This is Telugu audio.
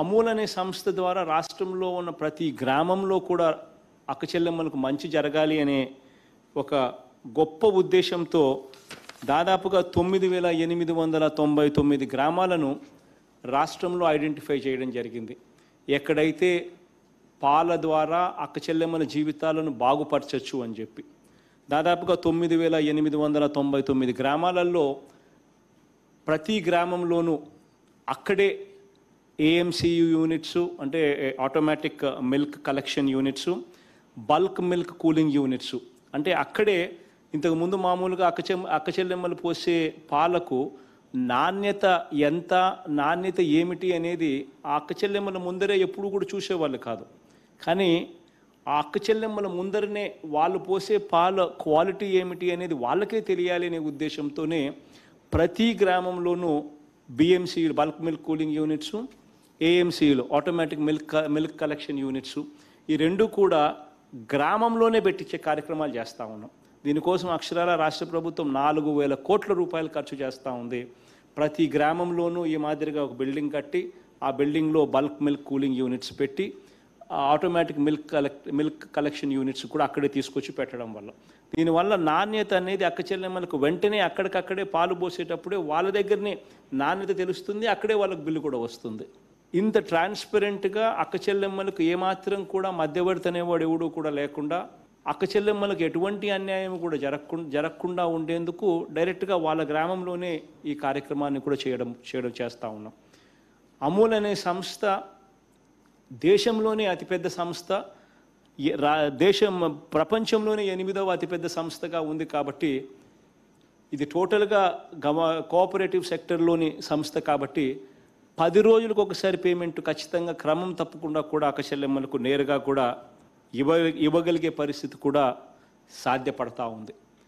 అమూల్ అనే సంస్థ ద్వారా రాష్ట్రంలో ఉన్న ప్రతి గ్రామంలో కూడా అక్క చెల్లెమ్మలకు మంచి జరగాలి అనే ఒక గొప్ప ఉద్దేశంతో దాదాపుగా తొమ్మిది వేల ఎనిమిది వందల తొంభై తొమ్మిది గ్రామాలను రాష్ట్రంలో ఐడెంటిఫై చేయడం జరిగింది ఎక్కడైతే పాల ద్వారా అక్క చెల్లెమ్మల జీవితాలను బాగుపరచచ్చు అని చెప్పి దాదాపుగా తొమ్మిది వేల ఎనిమిది వందల తొంభై తొమ్మిది గ్రామాలలో ప్రతి గ్రామంలోనూ అక్కడే ఏఎంసీయు యూనిట్స్ అంటే automatic milk collection units bulk milk cooling units అంటే అక్కడే ఇంతకుముందు మామూలుగా అక్క అక్కచెల్లెమ్మలు పోసే పాలకు నాణ్యత ఎంత నాణ్యత ఏమిటి అనేది ఆ అక్కచెల్లెమ్మల ముందరే ఎప్పుడూ కూడా చూసేవాళ్ళు కాదు కానీ ఆ అక్కచెల్లెమ్మల ముందరనే వాళ్ళు పోసే పాల క్వాలిటీ ఏమిటి అనేది వాళ్ళకే తెలియాలి అనే ఉద్దేశంతోనే ప్రతి గ్రామంలోనూ B M C bulk milk cooling units ఏఎంసీలు automatic milk milk collection units ఈ రెండు కూడా గ్రామంలోనే పెట్టించే కార్యక్రమాలు చేస్తూ ఉన్నాం దీనికోసం అక్షరాల రాష్ట్ర ప్రభుత్వం నాలుగు వేల కోట్ల రూపాయలు ఖర్చు చేస్తూ ఉంది ప్రతి గ్రామంలోనూ ఈ మాదిరిగా ఒక బిల్డింగ్ కట్టి ఆ బిల్డింగ్లో బల్క్ మిల్క్ కూలింగ్ యూనిట్స్ పెట్టి automatic milk collect milk collection units కూడా అక్కడే తీసుకొచ్చి పెట్టడం వల్ల దీనివల్ల నాణ్యత అనేది అక్క చెల్లెమ్మలకు వెంటనే అక్కడికక్కడే పాలు పోసేటప్పుడే వాళ్ళ దగ్గరనే నాణ్యత తెలుస్తుంది అక్కడే వాళ్ళకి బిల్లు కూడా వస్తుంది ఇంత ట్రాన్స్పరెంట్గా అక్క చెల్లెమ్మలకు ఏమాత్రం కూడా మధ్యవర్తి అనేవాడు ఎవడు కూడా లేకుండా అక్క చెల్లెమ్మలకు ఎటువంటి అన్యాయం కూడా జరగకు జరగకుండా ఉండేందుకు డైరెక్ట్గా వాళ్ళ గ్రామంలోనే ఈ కార్యక్రమాన్ని కూడా చేయడం చేయడం చేస్తూ ఉన్నాం అమూల్ అనే సంస్థ దేశంలోనే అతిపెద్ద సంస్థ దేశం ప్రపంచంలోనే ఎనిమిదవ అతిపెద్ద సంస్థగా ఉంది కాబట్టి ఇది టోటల్గా గవ కోఆపరేటివ్ సెక్టర్లోని సంస్థ కాబట్టి పది రోజులకు ఒకసారి పేమెంట్ ఖచ్చితంగా క్రమం తప్పకుండా కూడా అక్కచెల్లెమ్మలకు నేరుగా కూడా ఇవ్వ ఇవ్వగలిగే పరిస్థితి కూడా సాధ్యపడతా ఉంది